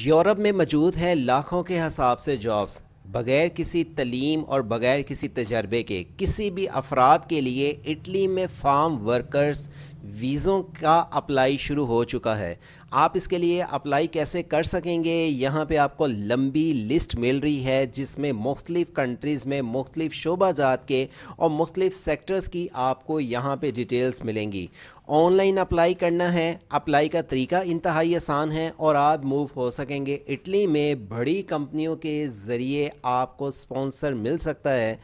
Europe में मौजूद हैं लाखों के हिसाब से जॉब्स बग़ैर किसी तलीम और बग़ैर किसी तजर्बे के किसी भी अफराद के लिए इटली में फार्म वर्कर्स वीज़ों का अप्लाई शुरू हो चुका है आप इसके लिए अप्लाई कैसे कर सकेंगे यहाँ पे आपको लंबी लिस्ट मिल रही है जिसमें मुख्तलिफ़ कंट्रीज़ में मुख्तलिफ़ शोबाजात के और मुख्तलिफ़ सेक्टर्स की आपको यहाँ पे डिटेल्स मिलेंगी ऑनलाइन अप्लाई करना है अप्लाई का तरीका इंतहाई आसान है और आप मूव हो सकेंगे इटली में बड़ी कंपनियों के ज़रिए आपको स्पॉन्सर मिल सकता है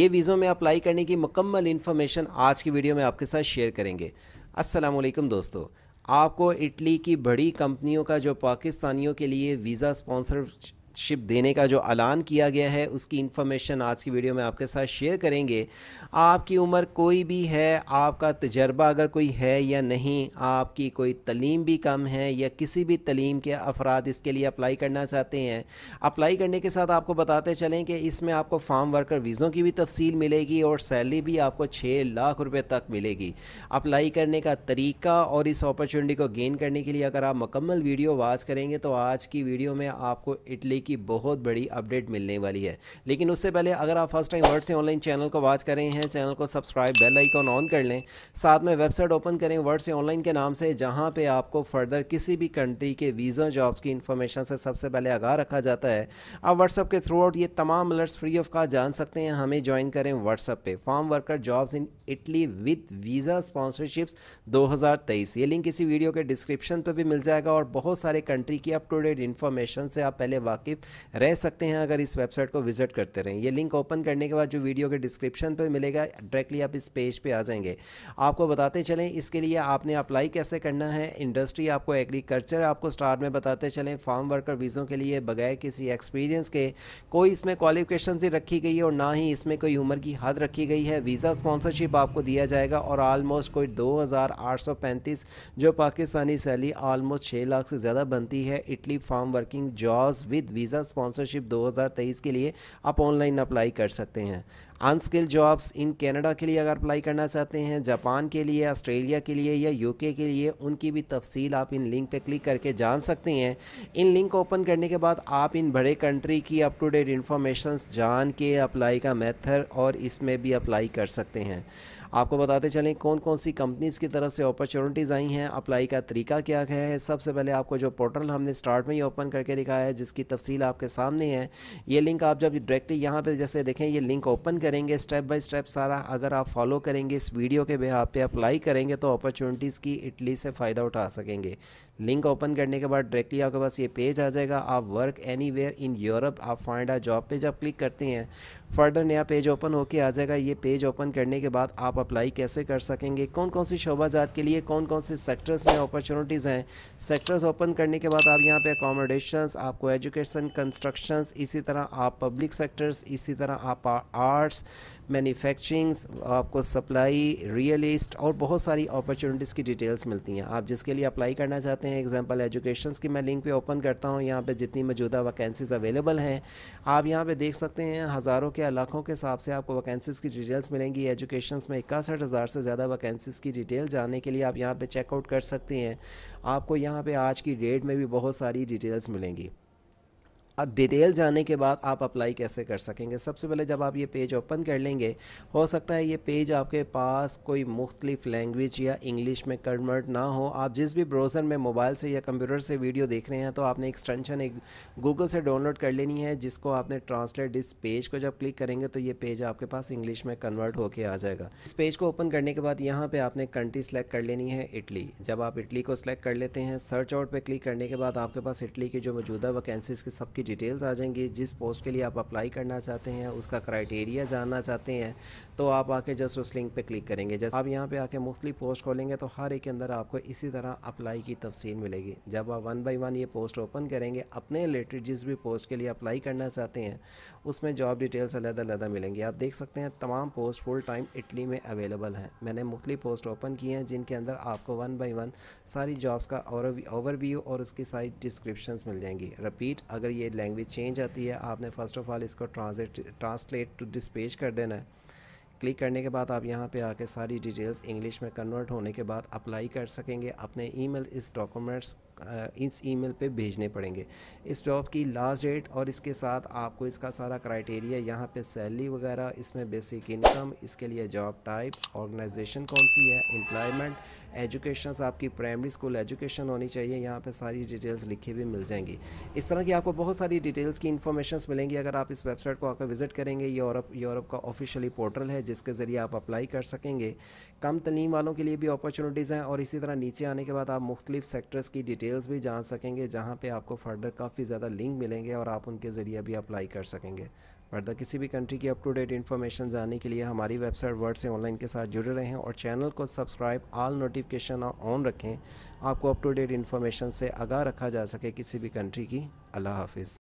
ये वीज़ों में अप्लाई करने की मुकम्मल इन्फॉर्मेशन आज की वीडियो में आपके साथ शेयर करेंगे असलम दोस्तों आपको इटली की बड़ी कंपनियों का जो पाकिस्तानियों के लिए वीज़ा स्पॉन्सर शिप देने का जो ऐलान किया गया है उसकी इन्फॉर्मेशन आज की वीडियो में आपके साथ शेयर करेंगे आपकी उम्र कोई भी है आपका तजर्बा अगर कोई है या नहीं आपकी कोई तलीम भी कम है या किसी भी तलीम के अफराद इसके लिए अप्लाई करना चाहते हैं अप्लाई करने के साथ आपको बताते चलें कि इसमें आपको फार्म वर्कर वीज़ों की भी तफसील मिलेगी और सैलरी भी आपको छः लाख रुपये तक मिलेगी अप्लाई करने का तरीका और इस अपॉर्चुनिटी को गेन करने के लिए अगर आप मुकम्मल वीडियो वाच करेंगे तो आज की वीडियो में आपको इटली की बहुत बड़ी अपडेट मिलने वाली है लेकिन उससे पहले अगर आप फर्स्ट टाइम वर्ड से ऑनलाइन चैनल को वॉच कर रहे हैं चैनल को सब्सक्राइब बेल आइकॉन ऑन कर लें साथ में वेबसाइट ओपन करें वर्ड से ऑनलाइन के नाम से जहाँ पर आपको फर्दर किसी भी कंट्री के वीज़ा जॉब्स की इन्फॉर्मेशन से सबसे पहले आगाह रखा जाता है आप व्हाट्सअप के थ्रू आउट ये तमाम अलर्ट्स फ्री ऑफ कॉस्ट जान सकते हैं हमें ज्वाइन करें व्हाट्सअप पर farm worker jobs in Italy with visa sponsorships 2023 ये लिंक इसी वीडियो के डिस्क्रिप्शन पर भी मिल जाएगा और बहुत सारे कंट्री की अप टू डेट इन्फॉर्मेशन से आप पहले वाकई एक्टिव रह सकते हैं अगर इस वेबसाइट को विजिट करते रहें ये लिंक ओपन करने के बाद जो वीडियो के डिस्क्रिप्शन पर मिलेगा डायरेक्टली आप इस पेज पर आ जाएंगे आपको बताते चलें इसके लिए आपने अप्लाई कैसे करना है इंडस्ट्री आपको एग्रीकल्चर आपको स्टार्ट में बताते चलें फार्म वर्कर वीज़ों के लिए बगैर किसी एक्सपीरियंस के कोई इसमें क्वालिफिकेशन ही रखी गई है और ना ही इसमें कोई उम्र की हद रखी गई है वीज़ा स्पॉन्सरशिप आपको दिया जाएगा और आलमोस्ट कोई 2835 जो पाकिस्तानी सैली आलमोस्ट 6 लाख से ज़्यादा बनती है Italy farm working jobs with visa sponsorship 2023 के लिए आप ऑनलाइन अप्लाई कर सकते हैं अनस्किल जॉब्स इन कनाडा के लिए अगर अप्लाई करना चाहते हैं जापान के लिए ऑस्ट्रेलिया के लिए या यूके के लिए उनकी भी तफसील आप इन लिंक पे क्लिक करके जान सकते हैं इन लिंक ओपन करने के बाद आप इन बड़े कंट्री की अप टू डेट इन्फॉर्मेशन जान के अप्लाई का मेथड और इसमें भी अप्लाई कर सकते हैं आपको बताते चलें कौन कौन सी कंपनीज़ की तरफ से अपॉर्चुनिटीज़ आई हैं अप्लाई का तरीका क्या क्या है सबसे पहले आपको जो पोर्टल हमने स्टार्ट में ही ओपन करके दिखाया है जिसकी तफसील आपके सामने है ये लिंक आप जब डायरेक्टली यहाँ पर जैसे देखें ये लिंक ओपन करेंगे स्टेप बाई स्टेप सारा अगर आप फॉलो करेंगे इस वीडियो के बेहा पे अप्लाई करेंगे तो अपॉर्चुनिटीज़ की इटली से फ़ायदा उठा सकेंगे लिंक ओपन करने के बाद डायरेक्टली आपके पास ये पेज आ जाएगा आप वर्क वेयर इन यूरोप आप फाइंड आ जॉब पे जब क्लिक करते हैं फर्दर नया पेज ओपन होके आ जाएगा ये पेज ओपन करने के बाद आप अप्लाई कैसे कर सकेंगे कौन कौन सी शोबाजात के लिए कौन कौन से सेक्टर्स में अपॉर्चुनिटीज़ हैं सेक्टर्स ओपन करने के बाद आप यहाँ पे अकोमोडेशन आपको एजुकेशन कंस्ट्रक्शंस इसी तरह आप पब्लिक सेक्टर्स इसी तरह आप आर्ट्स मैन्युफैक्चरिंग आपको सप्लाई रियलिस्ट और बहुत सारी अपॉर्चुनिटीज़ की डिटेल्स मिलती हैं आप जिसके लिए अप्लाई करना चाहते हैं एग्जांपल एजुकेशन की मैं लिंक पे ओपन करता हूँ यहाँ पे जितनी मौजूदा वैकेंसीज अवेलेबल हैं आप यहाँ पे देख सकते हैं हज़ारों के लाखों के हिसाब से आपको वैकेंसीज की डिटेल्स मिलेंगी एजुकेशन में इक्सठ हज़ार से ज़्यादा वैकेंसीज की डिटेल जानने के लिए आप यहाँ पर चेकआउट कर सकते हैं आपको यहाँ पर आज की डेट में भी बहुत सारी डिटेल्स मिलेंगी अब डिटेल जाने के बाद आप अप्लाई कैसे कर सकेंगे सबसे पहले जब आप ये पेज ओपन कर लेंगे हो सकता है ये पेज आपके पास कोई मुख्तलिफ लैंग्वेज या इंग्लिश में कन्वर्ट ना हो आप जिस भी ब्राउज़र में मोबाइल से या कंप्यूटर से वीडियो देख रहे हैं तो आपने एक्सटेंशन एक गूगल से डाउनलोड कर लेनी है जिसको आपने ट्रांसलेट इस पेज को जब क्लिक करेंगे तो ये पेज आपके पास इंग्लिश में कन्वर्ट होकर आ जाएगा इस पेज को ओपन करने के बाद यहाँ पर आपने कंट्री सेलेक्ट कर लेनी है इटली जब आप इटली को सिलेक्ट कर लेते हैं सर्च आउट पर क्लिक करने के बाद आपके पास इटली की जो मौजूदा वैकेंसीज़ की सबकी डिटेल्स आ जाएंगी जिस पोस्ट के लिए आप अप्लाई करना चाहते हैं उसका क्राइटेरिया जानना चाहते हैं तो आप आके जस्ट उस लिंक पर क्लिक करेंगे जैसे आप यहाँ पर आके मुख्तलि पोस्ट खोलेंगे तो हर एक के अंदर आपको इसी तरह अप्लाई की तफसील मिलेगी जब आप वन बाई वन ये पोस्ट ओपन करेंगे अपने रिलेटेड जिस भी पोस्ट के लिए अप्लाई करना चाहते हैं उसमें जॉब डिटेल्स अलग अलग मिलेंगी आप देख सकते हैं तमाम पोस्ट फुल टाइम इटली में अवेलेबल हैं मैंने मुख्तलि पोस्ट ओपन किए हैं जिनके अंदर आपको वन बाई वन सारी जॉब्स का ओवरव्यू और उसकी सारी डिस्क्रिप्शन मिल जाएंगी रिपीट अगर ये लैंग्वेज चेंज आती है आपने फ़र्स्ट ऑफ़ ऑल इसको translate translate to this page कर देना है क्लिक करने के बाद आप यहाँ पे आके सारी डिटेल्स इंग्लिश में कन्वर्ट होने के बाद अप्लाई कर सकेंगे अपने ईमेल इस डॉक्यूमेंट्स इस ईमेल पे भेजने पड़ेंगे इस जॉब की लास्ट डेट और इसके साथ आपको इसका सारा क्राइटेरिया यहाँ पे सैलरी वगैरह इसमें बेसिक इनकम इसके लिए जॉब टाइप ऑर्गेनाइजेशन कौन सी है एम्प्लॉयमेंट एजुकेशन आपकी प्राइमरी स्कूल एजुकेशन होनी चाहिए यहाँ पे सारी डिटेल्स लिखी हुई मिल जाएंगी इस तरह की आपको बहुत सारी डिटेल्स की इन्फॉर्मेशन मिलेंगी अगर आप इस वेबसाइट को आकर विजिट करेंगे यूरोप यूरोप का ऑफिशियली पोर्टल है जिसके ज़रिए आप अप्लाई कर सकेंगे कम तलीम वालों के लिए भी अपॉर्चुनिटीज़ हैं और इसी तरह नीचे आने के बाद आप मुख्तलिफ सेक्टर्स की डिटेल डिटेल्स भी जान सकेंगे जहाँ पे आपको फर्दर काफ़ी ज़्यादा लिंक मिलेंगे और आप उनके ज़रिए भी अप्लाई कर सकेंगे फर्दर किसी भी कंट्री की अप टू डेट इन्फॉर्मेशन जानने के लिए हमारी वेबसाइट वर्ड से ऑनलाइन के साथ जुड़े रहें और चैनल को सब्सक्राइब आल नोटिफिकेशन ऑन रखें आपको अप टू डेट इन्फॉर्मेशन से आगा रखा जा सके किसी भी कंट्री की अल्लाह हाफिज़